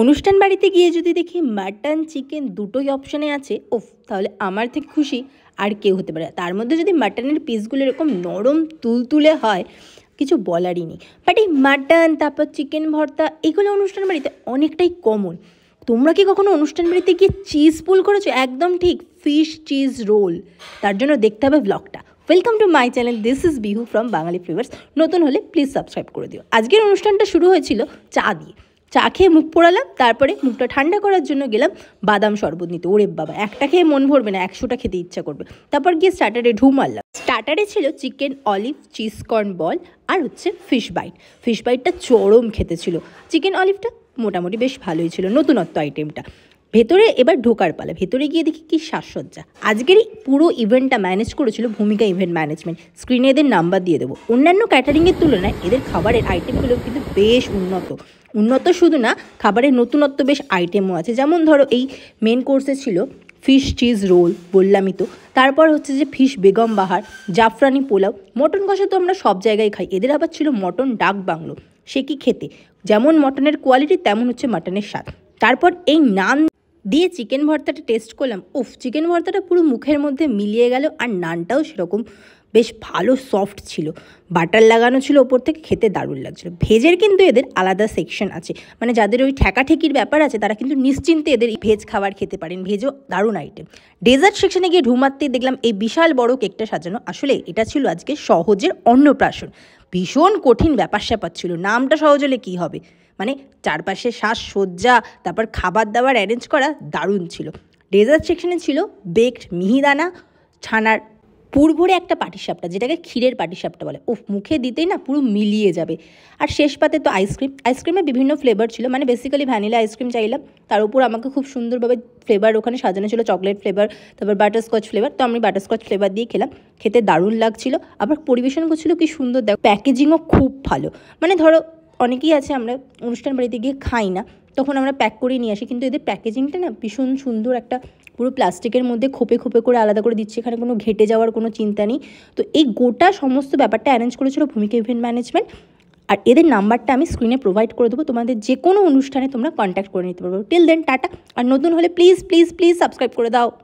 অনুষ্ঠান বাড়িতে গিয়ে যদি দেখি মাটন চিকেন দুটোই অপশানে আছে ওফ তাহলে আমার থেকে খুশি আর কেউ হতে পারে তার মধ্যে যদি মাটনের পিসগুলো এরকম নরম তুলতুলে হয় কিছু বলারই নেই বাট এই মাটন তারপর চিকেন ভর্তা এগুলো অনুষ্ঠান বাড়িতে অনেকটাই কমন তোমরা কি কখনো অনুষ্ঠান বাড়িতে গিয়ে চিজ পুল করেছো একদম ঠিক ফিশ চিজ রোল তার জন্য দেখতে হবে ব্লগটা welcome to my channel this is Bihu from Bangali flavours নতুন হলে প্লিজ সাবস্ক্রাইব করে দিও আজকের অনুষ্ঠানটা শুরু হয়েছিল চা দিয়ে চা খেয়ে মুখ পোড়ালাম তারপরে মুখটা ঠান্ডা করার জন্য গেলাম বাদাম শরবত নিতে ওরে বাবা একটা খেয়ে মন ভরবে না একশোটা খেতে ইচ্ছা করবে তারপর গিয়ে স্টার্টারে ঢু মারলাম স্টার্টারে ছিল chicken olive cheese corn ball আর হচ্ছে ফিশ বাইট ফিশ বাইটটা চরম খেতে ছিল চিকেন অলিভটা মোটামুটি বেশ ভালোই ছিল নতুনত্ব আইটেমটা ভেতরে এবার ঢোকার পালা ভেতরে গিয়ে দেখি কি সাজসজ্জা আজকের পুরো ইভেন্টটা ম্যানেজ করেছিল ভূমিকা ইভেন্ট ম্যানেজমেন্ট স্ক্রিনে এদের নাম্বার দিয়ে দেবো অন্যান্য ক্যাটারিংয়ের তুলনায় এদের খাবারের আইটেমগুলো কিন্তু বেশ উন্নত উন্নত শুধু না খাবারের নতুনত্ব বেশ আইটেমও আছে যেমন ধরো এই মেন কোর্সে ছিল ফিশ চিজ রোল বললামই তো তারপর হচ্ছে যে ফিশ বেগম বাহার জাফরানি পোলাও মটন কষা তো আমরা সব জায়গায় খাই এদের আবার ছিল মটন ডাক বাংলো সে কি খেতে যেমন মটনের কোয়ালিটি তেমন হচ্ছে মাটনের স্বাদ তারপর এই নান দিয়ে চিকেন ভর্তাটা টেস্ট করলাম উফ চিকেন ভর্তাটা পুরো মুখের মধ্যে মিলিয়ে গেল আর নানটাও সেরকম বেশ ভালো সফট ছিল বাটার লাগানো ছিল ওপর থেকে খেতে দারুণ লাগছিল ভেজের কিন্তু এদের আলাদা সেকশন আছে মানে যাদের ওই ঠেকাঠেকির ব্যাপার আছে তারা কিন্তু নিশ্চিন্তে এদের ভেজ খাবার খেতে পারেন ভেজও দারুণ আইটেম ডেজার্ট সেকশনে গিয়ে ঢুমাতে দেখলাম এই বিশাল বড় কেকটা সাজানো আসলে এটা ছিল আজকে সহজের অন্নপ্রাশন ভীষণ কঠিন ব্যাপার স্যাপার ছিল নামটা সহজ হলে কী হবে মানে চারপাশে সাজসজ্জা তারপর খাবার দাবার অ্যারেঞ্জ করা দারুণ ছিল ডেজার্ট সেকশনে ছিল বেকড মিহিদানা ছানার পুরভরে একটা পাটিসাপটা যেটাকে ক্ষীরের পাটিসাপটা বলে উফ মুখে দিতেই না পুরো মিলিয়ে যাবে আর শেষ পাতে তো আইসক্রিম আইসক্রিমে বিভিন্ন ফ্লেভার ছিল মানে বেসিক্যালি ভ্যানিলা আইসক্রিম চাইলাম তার উপর আমাকে খুব সুন্দরভাবে ফ্লেভার ওখানে সাজানো ছিল চকলেট ফ্লেভার তারপর বাটারস্কচ ফ্লেভার তো আমি বাটারস্কচ ফ্লেভার দিয়ে খেলাম খেতে দারুণ লাগছিলো আবার পরিবেশন করছিল কি সুন্দর দেখো প্যাকেজিংও খুব ভালো মানে ধরো অনেকেই আছে আমরা অনুষ্ঠান বাড়িতে গিয়ে খাই না তখন আমরা প্যাক করে নিয়ে আসি কিন্তু এদের প্যাকেজিংটা না ভীষণ সুন্দর একটা পুরো প্লাস্টিকের মধ্যে খোপে খোপে করে আলাদা করে দিচ্ছে এখানে কোনো ঘেটে যাওয়ার কোনো চিন্তা নেই তো এই গোটা সমস্ত ব্যাপারটা অ্যারেঞ্জ করেছিল ভূমিকা ইভেন্ট ম্যানেজমেন্ট আর এদের নাম্বারটা আমি স্ক্রিনে প্রোভাইড করে দেবো তোমাদের যে কোনো অনুষ্ঠানে তোমরা কন্ট্যাক্ট করে নিতে পারবো টিল দেন টাটা আর নতুন হলে প্লিজ প্লিজ প্লিজ সাবস্ক্রাইব করে দাও